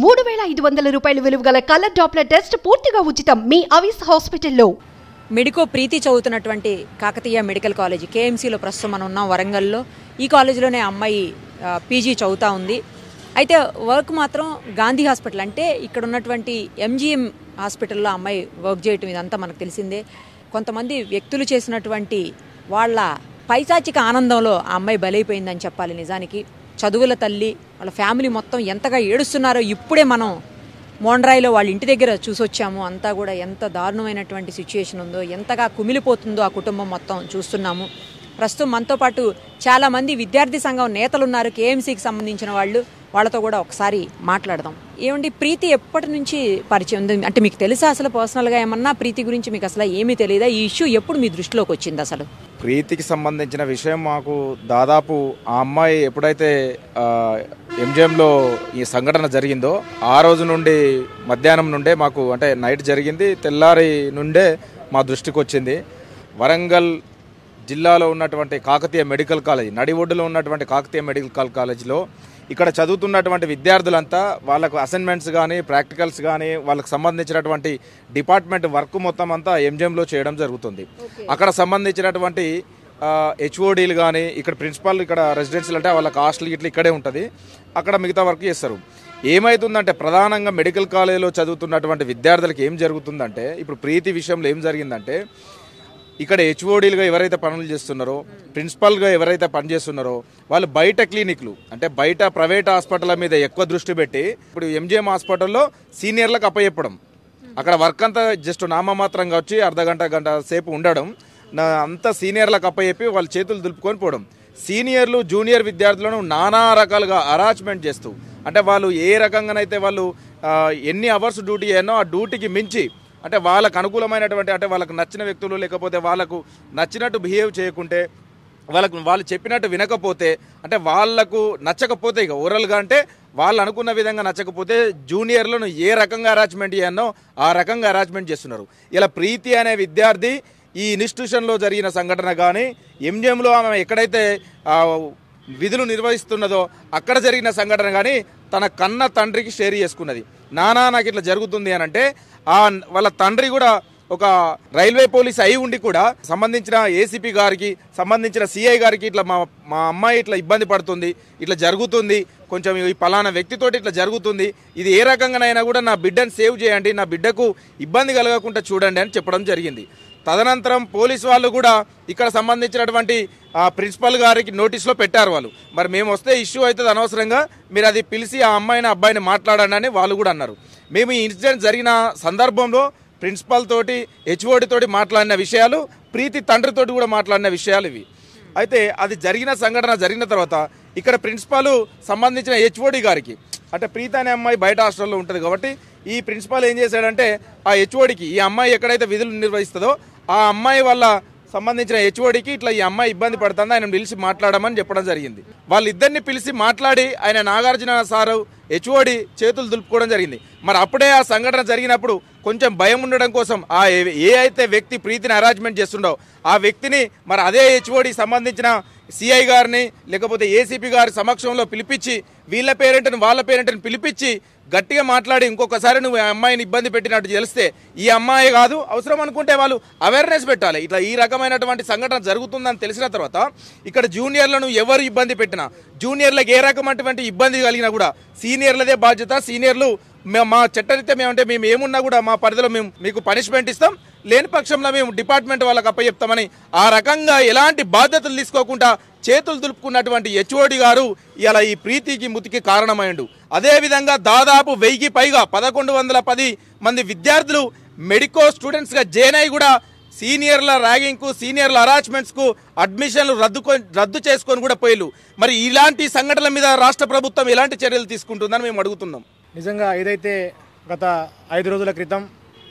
మూడు వేల ఐదు వందల రూపాయల విలువ గల కలర్ డాప్లర్ టెస్ట్ పూర్తిగా ఉచితం మీ అవిస్ హాస్పిటల్లో మెడికో ప్రీతి చదువుతున్నటువంటి కాకతీయ మెడికల్ కాలేజ్ కేఎంసీలో ప్రస్తుతం మనం ఉన్నాం వరంగల్లో ఈ కాలేజీలోనే అమ్మాయి పీజీ చదువుతా ఉంది అయితే వర్క్ మాత్రం గాంధీ హాస్పిటల్ అంటే ఇక్కడ ఉన్నటువంటి ఎంజీఎం హాస్పిటల్లో అమ్మాయి వర్క్ చేయటం ఇదంతా మనకు తెలిసిందే కొంతమంది వ్యక్తులు చేసినటువంటి వాళ్ళ పైశాచిక ఆనందంలో ఆ అమ్మాయి బలైపోయిందని చెప్పాలి నిజానికి చదువుల తల్లి వాళ్ళ ఫ్యామిలీ మొత్తం ఎంతగా ఏడుస్తున్నారో ఇప్పుడే మనం మోండ్రాయిలో వాళ్ళ ఇంటి దగ్గర చూసొచ్చాము అంతా కూడా ఎంత దారుణమైనటువంటి సిచ్యువేషన్ ఉందో ఎంతగా కుమిలిపోతుందో ఆ కుటుంబం మొత్తం చూస్తున్నాము ప్రస్తుతం మనతో పాటు చాలామంది విద్యార్థి సంఘం నేతలు ఉన్నారు కేఎంసీకి సంబంధించిన వాళ్ళు వాళ్ళతో కూడా ఒకసారి మాట్లాడదాం ఏమండి ప్రీతి ఎప్పటి నుంచి పరిచయం ఉంది అంటే మీకు తెలుసా అసలు పర్సనల్గా ఏమన్నా ప్రీతి గురించి మీకు అసలు ఏమీ తెలియదా ఈ ఇష్యూ ఎప్పుడు మీ దృష్టిలోకి వచ్చింది అసలు ప్రీతికి సంబంధించిన విషయం మాకు దాదాపు ఆ అమ్మాయి ఎప్పుడైతే ఎంజిఎంలో ఈ సంఘటన జరిగిందో ఆ రోజు నుండి మధ్యాహ్నం నుండే మాకు అంటే నైట్ జరిగింది తెల్లారి నుండే మా దృష్టికి వచ్చింది వరంగల్ జిల్లాలో ఉన్నటువంటి కాకతీయ మెడికల్ కాలేజ్ నడివొడ్డులో ఉన్నటువంటి కాకతీయ మెడికల్ కాలేజీలో ఇక్కడ చదువుతున్నటువంటి విద్యార్థులంతా వాళ్ళకు అసైన్మెంట్స్ కానీ ప్రాక్టికల్స్ కానీ వాళ్ళకు సంబంధించినటువంటి డిపార్ట్మెంట్ వర్క్ మొత్తం అంతా ఎంజిఎంలో చేయడం జరుగుతుంది అక్కడ సంబంధించినటువంటి హెచ్ఓడీలు కానీ ఇక్కడ ప్రిన్సిపాల్ ఇక్కడ రెసిడెన్సీలు అంటే వాళ్ళకి హాస్టల్ ఇట్లా ఇక్కడే ఉంటుంది అక్కడ మిగతా వర్క్ చేస్తారు ఏమవుతుందంటే ప్రధానంగా మెడికల్ కాలేజీలో చదువుతున్నటువంటి విద్యార్థులకు ఏం జరుగుతుందంటే ఇప్పుడు ప్రీతి విషయంలో ఏం జరిగిందంటే ఇక్కడ హెచ్ఓడీలుగా ఎవరైతే పనులు చేస్తున్నారో ప్రిన్సిపల్గా ఎవరైతే పనిచేస్తున్నారో వాళ్ళు బయట క్లినిక్లు అంటే బయట ప్రైవేట్ హాస్పిటల్ మీద ఎక్కువ దృష్టి పెట్టి ఇప్పుడు ఎంజిఎం హాస్పిటల్లో సీనియర్లకు అప్పచెప్పడం అక్కడ వర్క్ అంతా జస్ట్ నామమాత్రంగా వచ్చి అర్ధ గంట గంట సేపు ఉండడం నా అంతా సీనియర్లకు అప్పచెప్పి వాళ్ళ చేతులు దులుపుకొని పోవడం సీనియర్లు జూనియర్ విద్యార్థులను నానా రకాలుగా అరాచ్మెంట్ చేస్తూ అంటే వాళ్ళు ఏ రకంగానైతే వాళ్ళు ఎన్ని అవర్స్ డ్యూటీ అయ్యానో ఆ డ్యూటీకి మించి అంటే వాళ్ళకు అనుకూలమైనటువంటి అంటే వాళ్ళకు నచ్చిన వ్యక్తులు లేకపోతే వాళ్ళకు నచ్చినట్టు బిహేవ్ చేయకుంటే వాళ్ళకు వాళ్ళు చెప్పినట్టు వినకపోతే అంటే వాళ్ళకు నచ్చకపోతే ఇక ఓరల్గా అంటే వాళ్ళు అనుకున్న విధంగా నచ్చకపోతే జూనియర్లను ఏ రకంగా అరాచ్మెంట్ చేయనో ఆ రకంగా అరాచ్మెంట్ చేస్తున్నారు ఇలా ప్రీతి అనే విద్యార్థి ఈ ఇన్స్టిట్యూషన్లో జరిగిన సంఘటన కానీ ఎంజిఎంలో ఆమె ఎక్కడైతే విధులు నిర్వహిస్తున్నదో అక్కడ జరిగిన సంఘటన కానీ తన కన్న తండ్రికి షేర్ చేసుకున్నది నానా నాకు ఇట్లా జరుగుతుంది అని అంటే ఆ వాళ్ళ తండ్రి కూడా ఒక రైల్వే పోలీస్ అయి ఉండి కూడా సంబంధించిన ఏసీపీ గారికి సంబంధించిన సిఐ గారికి ఇట్లా మా మా అమ్మాయి ఇట్లా ఇబ్బంది పడుతుంది ఇట్లా జరుగుతుంది కొంచెం ఈ పలానా వ్యక్తితోటి ఇట్లా జరుగుతుంది ఇది ఏ రకంగానైనా కూడా నా బిడ్డను సేవ్ చేయండి నా బిడ్డకు ఇబ్బంది కలగకుండా చూడండి అని చెప్పడం జరిగింది తదనంతరం పోలీసు వాళ్ళు కూడా ఇక్కడ సంబంధించినటువంటి ప్రిన్సిపల్ గారికి నోటీస్లో పెట్టారు వాళ్ళు మరి మేము వస్తే ఇష్యూ అవుతుంది అనవసరంగా మీరు అది పిలిచి ఆ అమ్మాయిని అబ్బాయిని మాట్లాడండి అని వాళ్ళు కూడా అన్నారు మేము ఈ ఇన్సిడెంట్ జరిగిన సందర్భంలో ప్రిన్సిపల్ తోటి హెచ్ఓడి తోటి మాట్లాడిన విషయాలు ప్రీతి తండ్రితోటి కూడా మాట్లాడిన విషయాలు ఇవి అయితే అది జరిగిన సంఘటన జరిగిన తర్వాత ఇక్కడ ప్రిన్సిపాల్ సంబంధించిన హెచ్ఓడి గారికి అంటే ప్రీతి అనే అమ్మాయి బయట హాస్టల్లో ఉంటుంది కాబట్టి ఈ ప్రిన్సిపాల్ ఏం చేశాడంటే ఆ హెచ్ఓడికి ఈ అమ్మాయి ఎక్కడైతే విధులు నిర్వహిస్తుందో ఆ అమ్మాయి వల్ల సంబంధించిన హెచ్ఓడికి ఇట్లా ఈ అమ్మాయి ఇబ్బంది పడుతుంది ఆయన పిలిచి మాట్లాడమని చెప్పడం జరిగింది వాళ్ళిద్దరిని పిలిచి మాట్లాడి ఆయన నాగార్జున సారు హెచ్ఓడి చేతులు దులుపుకోవడం జరిగింది మరి అప్పుడే ఆ సంఘటన జరిగినప్పుడు కొంచెం భయం ఉండడం కోసం ఆ ఏ అయితే వ్యక్తి ప్రీతిని అరేంజ్మెంట్ చేస్తుండో ఆ వ్యక్తిని మరి అదే హెచ్ఓడి సంబంధించిన సిఐ గారిని లేకపోతే ఏసీపీ గారి సమక్షంలో పిలిపించి వీళ్ళ పేరెంట్ని వాళ్ళ పేరెంట్ని పిలిపించి గట్టిగా మాట్లాడి ఇంకొకసారి నువ్వు అమ్మాయిని ఇబ్బంది పెట్టినట్టు తెలిస్తే ఈ అమ్మాయి కాదు అవసరం అనుకుంటే వాళ్ళు అవేర్నెస్ పెట్టాలి ఇట్లా ఈ రకమైనటువంటి సంఘటన జరుగుతుందని తెలిసిన తర్వాత ఇక్కడ జూనియర్లను ఎవరు ఇబ్బంది పెట్టినా జూనియర్లకు ఏ రకమైనటువంటి ఇబ్బంది కలిగినా కూడా సీనియర్లదే బాధ్యత సీనియర్లు మా చట్టరీత్యా మేమంటే మేము ఏమున్నా కూడా మా పరిధిలో మేము మీకు పనిష్మెంట్ ఇస్తాం లేని పక్షంలో మేము డిపార్ట్మెంట్ వాళ్ళకి అప్పచెప్తామని ఆ రకంగా ఎలాంటి బాధ్యతలు తీసుకోకుండా చేతులు దులుపుకున్నటువంటి హెచ్ఓడి గారు ఇలా ఈ ప్రీతికి మృతికి కారణమైండు అదేవిధంగా దాదాపు వెయ్యికి పైగా పదకొండు వందల పది మంది విద్యార్థులు మెడికో స్టూడెంట్స్గా జైన్ అయి కూడా సీనియర్ల ర్యాగింగ్కు సీనియర్ల అరాచ్మెంట్స్కు అడ్మిషన్లు రద్దు రద్దు చేసుకొని కూడా పోయిలు మరి ఇలాంటి సంఘటనల మీద రాష్ట్ర ప్రభుత్వం ఎలాంటి చర్యలు తీసుకుంటుందని మేము అడుగుతున్నాం నిజంగా ఏదైతే గత ఐదు రోజుల క్రితం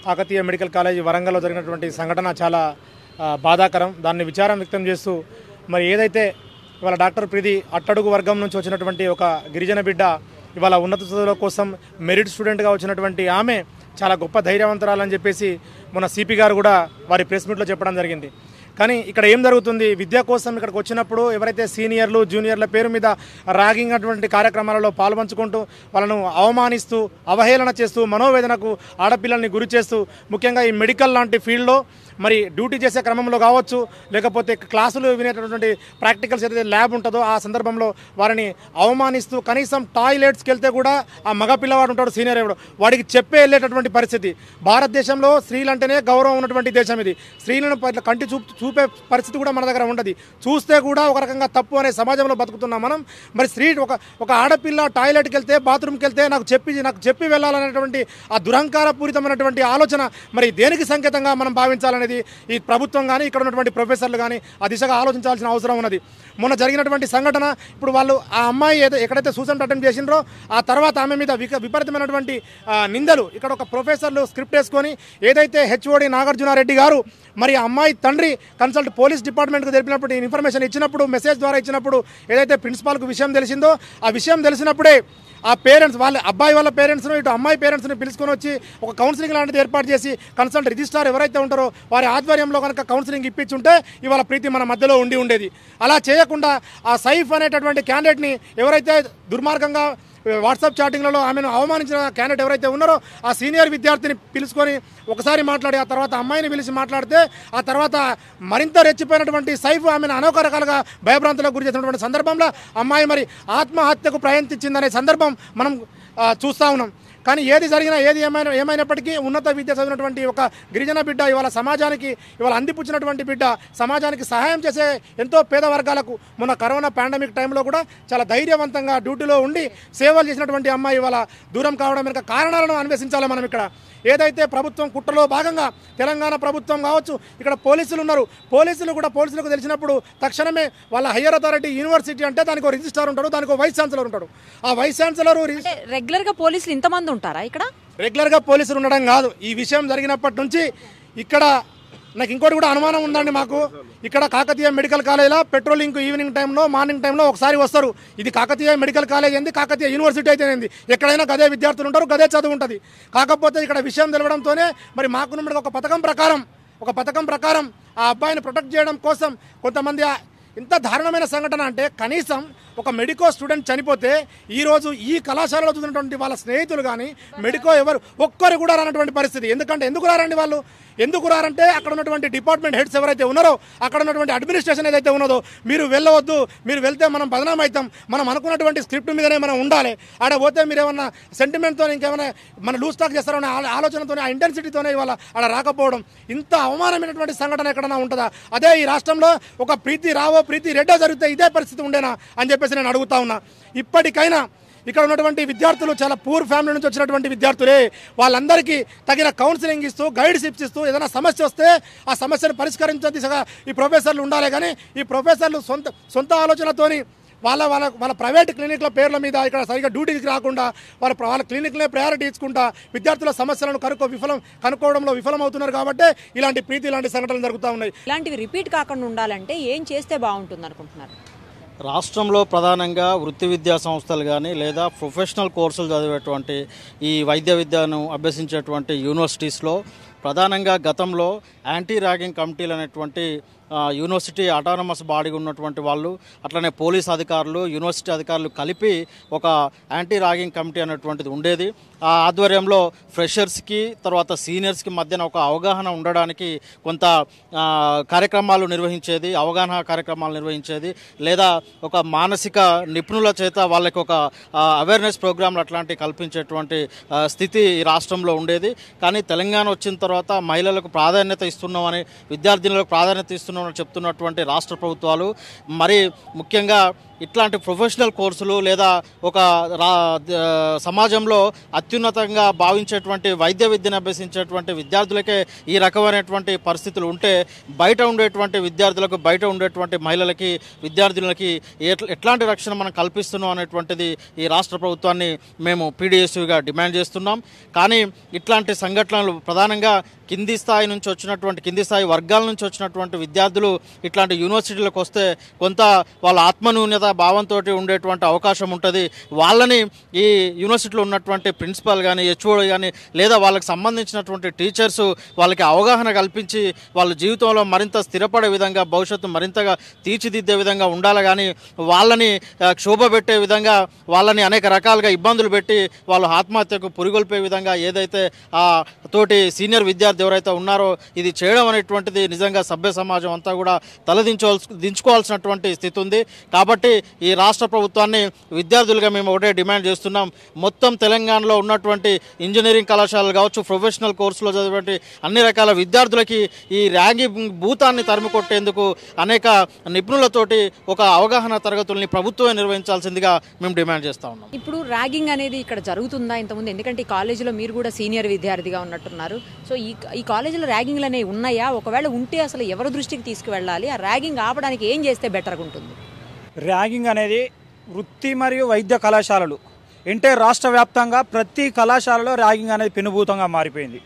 కాకతీయ మెడికల్ కాలేజీ వరంగల్లో జరిగినటువంటి సంఘటన చాలా బాధాకరం దాన్ని విచారం వ్యక్తం చేస్తూ మరి ఏదైతే ఇవాళ డాక్టర్ ప్రీతి అట్టడుగు వర్గం నుంచి వచ్చినటువంటి ఒక గిరిజన బిడ్డ ఇవాళ ఉన్నత చదువుల కోసం మెరిట్ స్టూడెంట్గా వచ్చినటువంటి ఆమె చాలా గొప్ప ధైర్యవంతరాలని చెప్పేసి మన సిపి గారు కూడా వారి ప్రెస్ మీట్లో చెప్పడం జరిగింది కానీ ఇక్కడ ఏం జరుగుతుంది విద్య కోసం ఇక్కడికి వచ్చినప్పుడు ఎవరైతే సీనియర్లు జూనియర్ల పేరు మీద రాగింగ్ అటువంటి కార్యక్రమాలలో పాల్పంచుకుంటూ వాళ్ళను అవమానిస్తూ అవహేళన చేస్తూ మనోవేదనకు ఆడపిల్లల్ని గురి చేస్తూ ముఖ్యంగా ఈ మెడికల్ లాంటి ఫీల్డ్లో మరి డ్యూటీ చేసే క్రమంలో కావచ్చు లేకపోతే క్లాసులు వినేటటువంటి ప్రాక్టికల్స్ ఏదైతే ల్యాబ్ ఉంటుందో ఆ సందర్భంలో వారిని అవమానిస్తూ కనీసం టాయిలెట్స్కి వెళ్తే కూడా ఆ మగ పిల్లవాడు ఉంటాడు సీనియర్ ఎవడు వాడికి చెప్పే వెళ్ళేటటువంటి పరిస్థితి భారతదేశంలో స్త్రీలంటేనే గౌరవం ఉన్నటువంటి దేశం ఇది స్త్రీలను కంటి చూపు చూపే పరిస్థితి కూడా మన దగ్గర ఉండదు చూస్తే కూడా ఒక రకంగా తప్పు అనే సమాజంలో బతుకుతున్నాం మనం మరి స్త్రీ ఒక ఒక ఆడపిల్ల టాయిలెట్కి వెళ్తే బాత్రూమ్కి వెళ్తే నాకు చెప్పి నాకు చెప్పి వెళ్ళాలనేటువంటి ఆ దురంకారపూరితమైనటువంటి ఆలోచన మరి దేనికి సంకేతంగా మనం భావించాలనేది ఈ ప్రభుత్వం కానీ ఇక్కడ ఉన్నటువంటి ప్రొఫెసర్లు కానీ ఆ దిశగా ఆలోచించాల్సిన అవసరం ఉన్నది మొన్న జరిగినటువంటి సంఘటన ఇప్పుడు వాళ్ళు ఆ అమ్మాయి ఏదో ఎక్కడైతే సూచన అటెంప్ట్ చేసిండ్రో ఆ తర్వాత ఆమె మీద విపరీతమైనటువంటి నిందలు ఇక్కడ ఒక ప్రొఫెసర్లు స్క్రిప్ట్ వేసుకొని ఏదైతే హెచ్ఓడి నాగార్జునారెడ్డి గారు మరి అమ్మాయి తండ్రి కన్సల్ట్ పోలీస్ డిపార్ట్మెంట్కు తెలిపినప్పుడు ఇన్ఫర్మేషన్ ఇచ్చినప్పుడు మెసేజ్ ద్వారా ఇచ్చినప్పుడు ఏదైతే ప్రిన్సిపాల్కు విషయం తెలిసిందో ఆ విషయం తెలిసినప్పుడే ఆ పేరెంట్స్ వాళ్ళ అబ్బాయి వాళ్ళ పేరెంట్స్ను ఇటు అమ్మాయి పేరెంట్స్ని పిలుచుకొని వచ్చి ఒక కౌన్సిలింగ్ లాంటిది ఏర్పాటు చేసి కన్సల్ట్ రిజిస్ట్రార్ ఎవరైతే ఉంటారో వారి ఆధ్వర్యంలో కనుక కౌన్సిలింగ్ ఇప్పించుంటే ఇవాళ ప్రీతి మన మధ్యలో ఉండి ఉండేది అలా చేయకుండా ఆ సైఫ్ అనేటటువంటి క్యాండిడేట్ని ఎవరైతే దుర్మార్గంగా వాట్సాప్ చాటింగ్లలో ఆమెను అవమానించిన క్యాండిడేట్ ఎవరైతే ఉన్నారో ఆ సీనియర్ విద్యార్థిని పిలుచుకొని ఒకసారి మాట్లాడి ఆ తర్వాత అమ్మాయిని పిలిచి మాట్లాడితే ఆ తర్వాత మరింత రెచ్చిపోయినటువంటి సైఫ్ ఆమెను అనేక రకాలుగా భయభ్రాంతులకు గురి చేసినటువంటి సందర్భంలో అమ్మాయి మరి ఆత్మహత్యకు ప్రయత్నించిందనే సందర్భం మనం చూస్తూ ఉన్నాం కానీ ఏది జరిగినా ఏది ఏమైనా ఏమైనప్పటికీ ఉన్నత విద్య చదివినటువంటి ఒక గిరిజన బిడ్డ ఇవాళ సమాజానికి ఇవాళ అందిపుచ్చినటువంటి బిడ్డ సమాజానికి సహాయం చేసే ఎంతో పేద వర్గాలకు మొన్న కరోనా పాండమిక్ టైంలో కూడా చాలా ధైర్యవంతంగా డ్యూటీలో ఉండి సేవలు చేసినటువంటి అమ్మాయి ఇవాళ దూరం కావడం వెనుక కారణాలను అన్వేషించాలి మనం ఇక్కడ ఏదైతే ప్రభుత్వం కుట్రలో భాగంగా తెలంగాణ ప్రభుత్వం కావచ్చు ఇక్కడ పోలీసులు ఉన్నారు పోలీసులు కూడా పోలీసులకు తెలిసినప్పుడు తక్షణమే వాళ్ళ హయ్యర్ అథారిటీ యూనివర్సిటీ అంటే దానికి రిజిస్టార్ ఉంటాడు దానికి వైస్ ఛాన్సలర్ ఉంటాడు ఆ వైస్ ఛాన్సలర్ రెగ్యులర్గా పోలీసులు ఇంతమంది ఉంటారా ఇక్కడ రెగ్యులర్గా పోలీసులు ఉండడం కాదు ఈ విషయం జరిగినప్పటి నుంచి ఇక్కడ నాకు ఇంకోటి కూడా అనుమానం ఉందండి మాకు ఇక్కడ కాకతీయ మెడికల్ కాలేజ్లో పెట్రోలింగ్ ఈవినింగ్ టైంలో మార్నింగ్ టైంలో ఒకసారి వస్తారు ఇది కాకతీయ మెడికల్ కాలేజ్ ఏంది కాకతీయ యూనివర్సిటీ అయితే ఏంది ఎక్కడైనా గదే విద్యార్థులు ఉంటారు గదే చదువు ఉంటుంది కాకపోతే ఇక్కడ విషయం తెలవడంతోనే మరి మాకు ఒక పథకం ప్రకారం ఒక పథకం ప్రకారం ఆ అబ్బాయిని ప్రొటెక్ట్ చేయడం కోసం కొంతమంది ఇంత దారుణమైన సంఘటన అంటే కనీసం ఒక మెడికో స్టూడెంట్ చనిపోతే ఈరోజు ఈ కళాశాలలో చూసినటువంటి వాళ్ళ స్నేహితులు కానీ మెడికో ఎవరు ఒక్కరు కూడా రానటువంటి పరిస్థితి ఎందుకంటే ఎందుకు రారండి వాళ్ళు ఎందుకు రారంటే అక్కడ ఉన్నటువంటి డిపార్ట్మెంట్ హెడ్స్ ఎవరైతే ఉన్నారో అక్కడ ఉన్నటువంటి అడ్మినిస్ట్రేషన్ ఏదైతే ఉన్నదో మీరు వెళ్ళవద్దు మీరు వెళ్తే మనం బదనాం అవుతాం మనం అనుకున్నటువంటి స్క్రిప్ట్ మీదనే మనం ఉండాలి ఆడ పోతే మీరు ఏమన్నా సెంటిమెంట్తో ఇంకేమైనా మన లూజ్ టాక్ చేస్తారనే ఆలోచనతోనే ఆ ఇంటెన్సిటీతోనే ఇవాళ ఆడ రాకపోవడం ఇంత అవమానమైనటువంటి సంఘటన ఎక్కడన్నా ఉంటుందా అదే ఈ రాష్ట్రంలో ఒక ప్రీతి రావో ప్రీతి రెడ్డో జరిగితే ఇదే పరిస్థితి ఉండేనా అని చెప్పేసి చెప్పేసి నేను అడుగుతా ఉన్నా ఇప్పటికైనా ఇక్కడ ఉన్నటువంటి విద్యార్థులు చాలా పూర్ ఫ్యామిలీ నుంచి వచ్చినటువంటి విద్యార్థులే వాళ్ళందరికీ తగిన కౌన్సిలింగ్ ఇస్తూ గైడ్స్ ఇస్తూ ఏదైనా సమస్య వస్తే ఆ సమస్యను పరిష్కరించే దిశగా ఈ ప్రొఫెసర్లు ఉండాలి కానీ ఈ ప్రొఫెసర్లు సొంత సొంత ఆలోచనతోని వాళ్ళ వాళ్ళ వాళ్ళ ప్రైవేట్ క్లినిక్ల పేర్ల మీద ఇక్కడ సరిగ్గా డ్యూటీకి రాకుండా వాళ్ళ వాళ్ళ క్లినిక్లే ప్రయారిటీ ఇచ్చుకుంటా విద్యార్థుల సమస్యలను కనుక్కో విఫలం కనుక్కోవడంలో విఫలమవుతున్నారు కాబట్టి ఇలాంటి ప్రీతి ఇలాంటి సంఘటనలు జరుగుతూ ఉన్నాయి ఇలాంటివి రిపీట్ కాకుండా ఉండాలంటే ఏం చేస్తే బాగుంటుంది అనుకుంటున్నారు రాష్ట్రంలో ప్రధానంగా వృత్తి విద్యా సంస్థలు కానీ లేదా ప్రొఫెషనల్ కోర్సులు చదివేటువంటి ఈ వైద్య విద్యను అభ్యసించేటువంటి యూనివర్సిటీస్లో ప్రధానంగా గతంలో యాంటీ ర్యాగింగ్ కమిటీలు అనేటువంటి యూనివర్సిటీ అటానమస్ బాడీ ఉన్నటువంటి వాళ్ళు అట్లనే పోలీస్ అధికారులు యూనివర్సిటీ అధికారులు కలిపి ఒక యాంటీ రాగింగ్ కమిటీ అనేటువంటిది ఉండేది ఆ ఆధ్వర్యంలో ఫ్రెషర్స్కి తర్వాత సీనియర్స్కి మధ్యన ఒక అవగాహన ఉండడానికి కొంత కార్యక్రమాలు నిర్వహించేది అవగాహన కార్యక్రమాలు నిర్వహించేది లేదా ఒక మానసిక నిపుణుల చేత వాళ్ళకి ఒక అవేర్నెస్ ప్రోగ్రాంలు అట్లాంటివి కల్పించేటువంటి స్థితి ఈ రాష్ట్రంలో ఉండేది కానీ తెలంగాణ వచ్చిన తర్వాత మహిళలకు ప్రాధాన్యత ఇస్తున్నామని విద్యార్థినులకు ప్రాధాన్యత ఇస్తున్నాం చేస్తున్న చెప్తున్నటువంటి రాష్ట్ర ప్రభుత్వాలు మరి ముఖ్యంగా ఇట్లాంటి ప్రొఫెషనల్ కోర్సులు లేదా ఒక సమాజంలో అత్యున్నతంగా భావించేటువంటి వైద్య విద్యను అభ్యసించేటువంటి విద్యార్థులకే ఈ రకమైనటువంటి పరిస్థితులు ఉంటే బయట ఉండేటువంటి విద్యార్థులకు బయట ఉండేటువంటి మహిళలకి విద్యార్థులకి ఎట్లాంటి రక్షణ మనం కల్పిస్తున్నాం అనేటువంటిది ఈ రాష్ట్ర ప్రభుత్వాన్ని మేము పీడిఎస్యుగా డిమాండ్ చేస్తున్నాం కానీ ఇట్లాంటి సంఘటనలు ప్రధానంగా కింది స్థాయి నుంచి వచ్చినటువంటి కింది స్థాయి వర్గాల నుంచి వచ్చినటువంటి విద్యార్థులు ఇట్లాంటి యూనివర్సిటీలకు వస్తే కొంత వాళ్ళ ఆత్మన్యూన్యత భావంతో ఉండేటువంటి అవకాశం ఉంటుంది వాళ్ళని ఈ యూనివర్సిటీలో ఉన్నటువంటి ప్రిన్సిపాల్ కానీ హెచ్ఓడి కానీ లేదా వాళ్ళకి సంబంధించినటువంటి టీచర్స్ వాళ్ళకి అవగాహన కల్పించి వాళ్ళ జీవితంలో మరింత స్థిరపడే విధంగా భవిష్యత్తు మరింతగా తీర్చిదిద్దే విధంగా ఉండాలి కానీ వాళ్ళని క్షోభ పెట్టే విధంగా వాళ్ళని అనేక రకాలుగా ఇబ్బందులు పెట్టి వాళ్ళు ఆత్మహత్యకు పురిగొల్పే విధంగా ఏదైతే ఆ తోటి సీనియర్ విద్యార్థి ఎవరైతే ఉన్నారో ఇది చేయడం అనేటువంటిది నిజంగా సభ్య సమాజం అంతా కూడా తలదించవలసి దించుకోవాల్సినటువంటి స్థితి ఉంది కాబట్టి ఈ రాష్ట్ర ప్రభుత్వాన్ని విద్యార్థులుగా మేము ఒకటే డిమాండ్ చేస్తున్నాం మొత్తం తెలంగాణలో ఉన్నటువంటి ఇంజనీరింగ్ కళాశాలలు కావచ్చు ప్రొఫెషనల్ కోర్సులో చదివేటువంటి అన్ని రకాల విద్యార్థులకి ఈ ర్యాగింగ్ భూతాన్ని తరిమికొట్టేందుకు అనేక నిపుణులతోటి ఒక అవగాహన తరగతుల్ని ప్రభుత్వమే నిర్వహించాల్సిందిగా మేము డిమాండ్ చేస్తా ఉన్నాం ఇప్పుడు ర్యాగింగ్ అనేది ఇక్కడ జరుగుతుందా ఇంతకుముందు ఎందుకంటే ఈ కాలేజీలో మీరు కూడా సీనియర్ విద్యార్థిగా ఉన్నట్టున్నారు సో ఈ ఈ కాలేజీలో ర్యాగింగ్లు అనేవి ఉన్నాయా ఒకవేళ ఉంటే అసలు ఎవరి దృష్టికి తీసుకువెళ్ళాలి ఆ ర్యాగింగ్ ఆపడానికి ఏం చేస్తే బెటర్గా ఉంటుంది ర్యాగింగ్ అనేది వృత్తి మరియు వైద్య కళాశాలలు అంటే రాష్ట్ర వ్యాప్తంగా ప్రతి కళాశాలలో ర్యాగింగ్ అనేది పెనుభూతంగా మారిపోయింది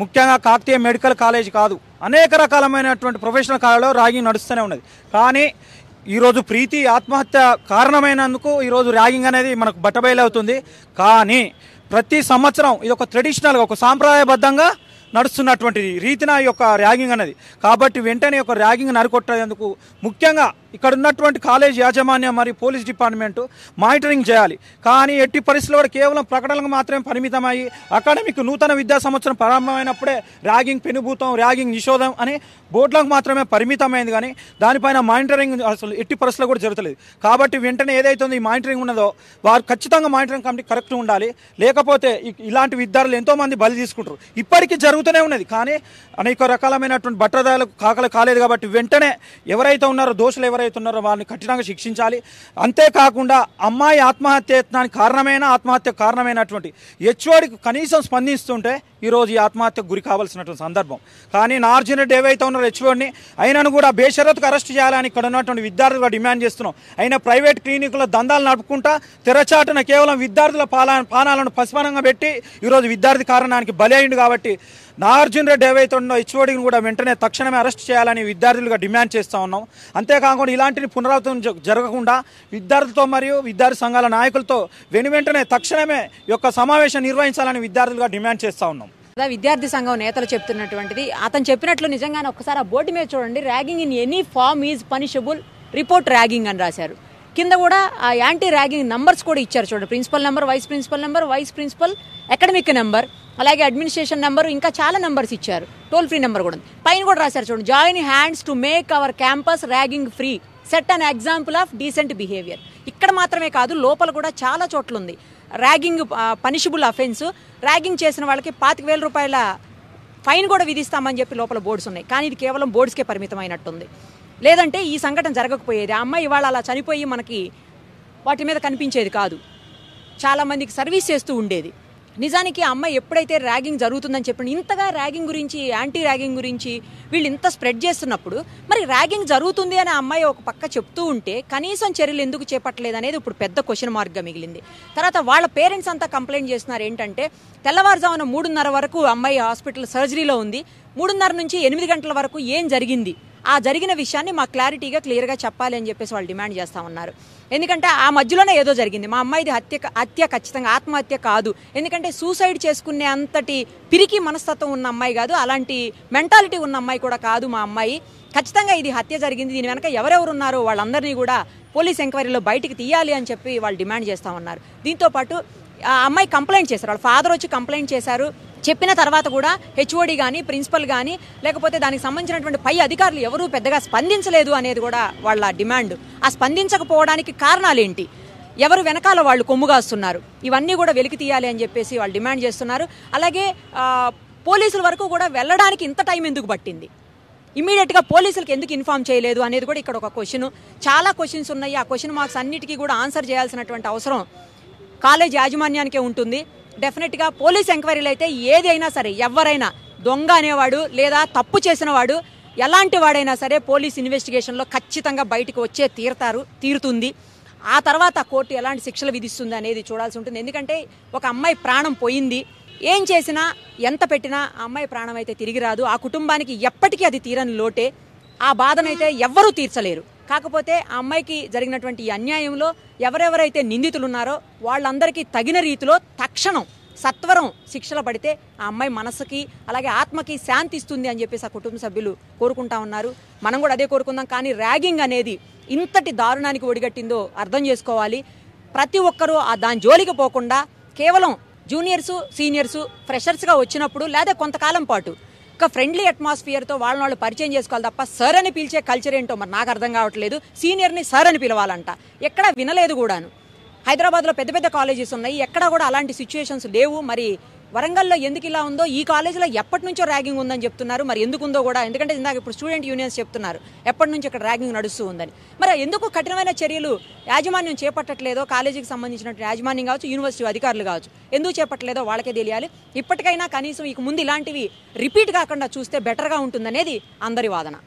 ముఖ్యంగా కాకతీయ మెడికల్ కాలేజ్ కాదు అనేక రకాలమైనటువంటి ప్రొఫెషనల్ కాలేజ్లో ర్యాగింగ్ నడుస్తూనే ఉన్నది కానీ ఈరోజు ప్రీతి ఆత్మహత్య కారణమైనందుకు ఈరోజు ర్యాగింగ్ అనేది మనకు బట్టబయలవుతుంది కానీ ప్రతి సంవత్సరం ఇది ఒక ట్రెడిషనల్గా ఒక సాంప్రదాయబద్ధంగా నడుస్తున్నటువంటి రీతిన ఈ యొక్క ర్యాగింగ్ అనేది కాబట్టి వెంటనే ఒక ర్యాగింగ్ నరికొట్టేందుకు ముఖ్యంగా ఇక్కడ ఉన్నటువంటి కాలేజ్ యాజమాన్యం మరియు పోలీస్ డిపార్ట్మెంటు మానిటరింగ్ చేయాలి కానీ ఎట్టి పరిస్థితుల్లో కూడా కేవలం ప్రకటనలకు మాత్రమే పరిమితమయ్యి అకాడమిక్ నూతన విద్యా సంవత్సరం ప్రారంభమైనప్పుడే ర్యాగింగ్ పెనుభూతం ర్యాగింగ్ నిషోధం అని బోర్డులకు మాత్రమే పరిమితమైంది కానీ దానిపైన మానిటరింగ్ అసలు ఎట్టి పరిస్థితుల్లో కూడా జరుగుతుంది కాబట్టి వెంటనే ఏదైతే ఉందో ఈ మానిటరింగ్ ఉన్నదో వారు ఖచ్చితంగా మానిటరింగ్ కమిటీ కరెక్ట్ ఉండాలి లేకపోతే ఇలాంటి విద్యార్థులు ఎంతోమంది బలి తీసుకుంటారు ఇప్పటికీ జరుగుతూనే ఉన్నది కానీ అనేక రకాలమైనటువంటి బట్టదారులకు కాకలు కాలేదు కాబట్టి వెంటనే ఎవరైతే ఉన్నారో దోషులు ఎవరైతే ఎవరైతే ఉన్నారో వాళ్ళని కఠినంగా శిక్షించాలి అంతేకాకుండా అమ్మాయి ఆత్మహత్య యత్నానికి కారణమైన ఆత్మహత్యకు కారణమైనటువంటి హెచ్ఓడికి కనీసం స్పందిస్తుంటే ఈరోజు ఈ ఆత్మహత్యకు గురి కావాల్సినటువంటి సందర్భం కానీ నార్జున్ రెడ్డి ఏవైతే ఉన్నారో హెచ్ఓడిని అయినను కూడా బేషరత్కు అరెస్ట్ చేయాలని ఇక్కడ ఉన్నటువంటి విద్యార్థులు డిమాండ్ చేస్తున్నాం అయినా ప్రైవేట్ క్లినిక్ల దందాలు నడుపుకుంటా తెరచాటున కేవలం విద్యార్థుల పాలన పానాలను పసిమనంగా పెట్టి ఈరోజు విద్యార్థి కారణానికి బలి అయిండు కాబట్టి నాగార్జున రెడ్డి ఏవైతే ఉన్నో హెచ్ఓడిని కూడా వెంటనే తక్షణమే అరెస్ట్ చేయాలని విద్యార్థులుగా డిమాండ్ చేస్తూ ఉన్నాం అంతేకాకుండా ఇలాంటిని పునరావృతం జరగకుండా విద్యార్థులతో మరియు విద్యార్థి సంఘాల నాయకులతో వెను వెంటనే తక్షణమే యొక్క సమావేశం నిర్వహించాలని విద్యార్థులుగా డిమాండ్ చేస్తూ ఉన్నాం విద్యార్థి సంఘం నేతలు చెప్తున్నటువంటిది అతను చెప్పినట్లు నిజంగానే ఒకసారి ఆ బోర్డు మీద చూడండి ragging in any form is punishable report ragging అని రాశారు కింద కూడా ఆ యాంటీ ర్యాగింగ్ నంబర్స్ కూడా ఇచ్చారు చూడండి principal number vice principal number vice principal academic number అలాగే అడ్మినిస్ట్రేషన్ నెంబరు ఇంకా చాలా నెంబర్స్ ఇచ్చారు టోల్ ఫ్రీ నెంబర్ కూడా ఉంది పైన కూడా రాశారు చూడండి join hands to make our campus ragging free set an example of decent behaviour ఇక్కడ మాత్రమే కాదు లోపల కూడా చాలా చోట్ల ఉంది ర్యాగింగ్ పనిషబుల్ అఫెన్స్ ర్యాగింగ్ చేసిన వాళ్ళకి పాతిక వేల రూపాయల ఫైన్ కూడా విధిస్తామని చెప్పి లోపల బోర్డ్స్ ఉన్నాయి కానీ ఇది కేవలం బోర్డ్స్కే పరిమితమైనట్టుంది లేదంటే ఈ సంఘటన జరగకపోయేది ఆ అమ్మాయి ఇవాళ అలా చనిపోయి మనకి వాటి మీద కనిపించేది కాదు చాలామందికి సర్వీస్ చేస్తూ ఉండేది నిజానికి ఆ అమ్మాయి ఎప్పుడైతే ర్యాగింగ్ జరుగుతుందని చెప్పిన ఇంతగా ర్యాగింగ్ గురించి యాంటీ ర్యాగింగ్ గురించి వీళ్ళు ఇంత స్ప్రెడ్ చేస్తున్నప్పుడు మరి ర్యాగింగ్ జరుగుతుంది అని అమ్మాయి ఒక పక్క చెప్తూ ఉంటే కనీసం చర్యలు ఎందుకు చేపట్టలేదు అనేది ఇప్పుడు పెద్ద క్వశ్చన్ మార్క్గా మిగిలింది తర్వాత వాళ్ళ పేరెంట్స్ అంతా కంప్లైంట్ చేస్తున్నారు ఏంటంటే తెల్లవారుజామున మూడున్నర వరకు అమ్మాయి హాస్పిటల్ సర్జరీలో ఉంది మూడున్నర నుంచి ఎనిమిది గంటల వరకు ఏం జరిగింది ఆ జరిగిన విషయాన్ని మా క్లారిటీగా క్లియర్గా చెప్పాలి అని చెప్పేసి వాళ్ళు డిమాండ్ చేస్తూ ఉన్నారు ఎందుకంటే ఆ మధ్యలోనే ఏదో జరిగింది మా అమ్మాయిది హత్య హత్య ఖచ్చితంగా ఆత్మహత్య కాదు ఎందుకంటే సూసైడ్ చేసుకునే అంతటి పిరికి మనస్తత్వం ఉన్న అమ్మాయి కాదు అలాంటి మెంటాలిటీ ఉన్న అమ్మాయి కూడా కాదు మా అమ్మాయి ఖచ్చితంగా ఇది హత్య జరిగింది దీని వెనక ఎవరెవరు ఉన్నారో వాళ్ళందరినీ కూడా పోలీస్ ఎంక్వైరీలో బయటికి తీయాలి అని చెప్పి వాళ్ళు డిమాండ్ చేస్తా ఉన్నారు దీంతోపాటు ఆ అమ్మాయి కంప్లైంట్ చేశారు వాళ్ళ ఫాదర్ వచ్చి కంప్లైంట్ చేశారు చెప్పిన తర్వాత కూడా హెచ్ఓడి కానీ ప్రిన్సిపల్ కానీ లేకపోతే దానికి సంబంధించినటువంటి పై అధికారులు ఎవరూ పెద్దగా స్పందించలేదు అనేది కూడా వాళ్ళ డిమాండ్ ఆ స్పందించకపోవడానికి కారణాలు ఏంటి ఎవరు వెనకాల వాళ్ళు కొమ్ముగాస్తున్నారు ఇవన్నీ కూడా వెలికి తీయాలి అని చెప్పేసి వాళ్ళు డిమాండ్ చేస్తున్నారు అలాగే పోలీసుల వరకు కూడా వెళ్ళడానికి ఇంత టైం ఎందుకు పట్టింది ఇమీడియట్గా పోలీసులకు ఎందుకు ఇన్ఫామ్ చేయలేదు అనేది కూడా ఇక్కడ ఒక క్వశ్చన్ చాలా క్వశ్చన్స్ ఉన్నాయి ఆ క్వశ్చన్ మార్క్స్ అన్నిటికీ కూడా ఆన్సర్ చేయాల్సినటువంటి అవసరం కాలేజ్ యాజమాన్యానికే ఉంటుంది డెఫినెట్గా పోలీస్ ఎంక్వైరీలు అయితే ఏది అయినా సరే ఎవరైనా దొంగ అనేవాడు లేదా తప్పు చేసిన వాడు ఎలాంటి వాడైనా సరే పోలీస్ ఇన్వెస్టిగేషన్లో ఖచ్చితంగా బయటకు వచ్చే తీరతారు తీరుతుంది ఆ తర్వాత కోర్టు ఎలాంటి శిక్షలు విధిస్తుంది అనేది చూడాల్సి ఉంటుంది ఎందుకంటే ఒక అమ్మాయి ప్రాణం పోయింది ఏం చేసినా ఎంత పెట్టినా ఆ అమ్మాయి ప్రాణం అయితే తిరిగి రాదు ఆ కుటుంబానికి ఎప్పటికీ అది తీరని లోటే ఆ బాధనైతే ఎవ్వరూ తీర్చలేరు కాకపోతే ఆ అమ్మాయికి జరిగినటువంటి ఈ అన్యాయంలో ఎవరెవరైతే నిందితులు ఉన్నారో వాళ్ళందరికీ తగిన రీతిలో తక్షణం సత్వరం శిక్షలు పడితే ఆ అమ్మాయి మనసుకి అలాగే ఆత్మకి శాంతి ఇస్తుంది అని చెప్పేసి ఆ కుటుంబ సభ్యులు కోరుకుంటా ఉన్నారు మనం కూడా అదే కోరుకుందాం కానీ ర్యాగింగ్ అనేది ఇంతటి దారుణానికి ఒడిగట్టిందో అర్థం చేసుకోవాలి ప్రతి ఒక్కరూ ఆ దాని జోలికి పోకుండా కేవలం జూనియర్సు సీనియర్సు ఫ్రెషర్స్గా వచ్చినప్పుడు లేదా కొంతకాలం పాటు ఒక్క ఫ్రెండ్లీ అట్మాస్ఫియర్తో వాళ్ళని వాళ్ళు పరిచయం చేసుకోవాలి తప్ప సర్ అని పిలిచే కల్చర్ ఏంటో మరి నాకు అర్థం కావట్లేదు సీనియర్ని సర్ అని పిలవాలంట ఎక్కడ వినలేదు కూడాను హైదరాబాద్లో పెద్ద పెద్ద కాలేజెస్ ఉన్నాయి ఎక్కడ కూడా అలాంటి సిచ్యువేషన్స్ లేవు మరి వరంగల్లో ఎందుకు ఇలా ఉందో ఈ కాలేజీలో ఎప్పటి నుంచో ర్యాగింగ్ ఉందని చెప్తున్నారు మరి ఎందుకు ఉందో కూడా ఎందుకంటే ఇందాక ఇప్పుడు స్టూడెంట్ యూనియన్స్ చెప్తున్నారు ఎప్పటి నుంచి ఇక్కడ ర్యాగింగ్ నడుస్తూ ఉందని మరి ఎందుకు కఠినమైన చర్యలు యాజమాన్యం చేపట్టట్లేదో కాలేజీకి సంబంధించిన యాజమాన్యం కావచ్చు యూనివర్సిటీ అధికారులు కావచ్చు ఎందుకు చేపట్టలేదో వాళ్ళకే తెలియాలి ఇప్పటికైనా కనీసం ఇక ముందు ఇలాంటివి రిపీట్ కాకుండా చూస్తే బెటర్గా ఉంటుందనేది అందరి వాదన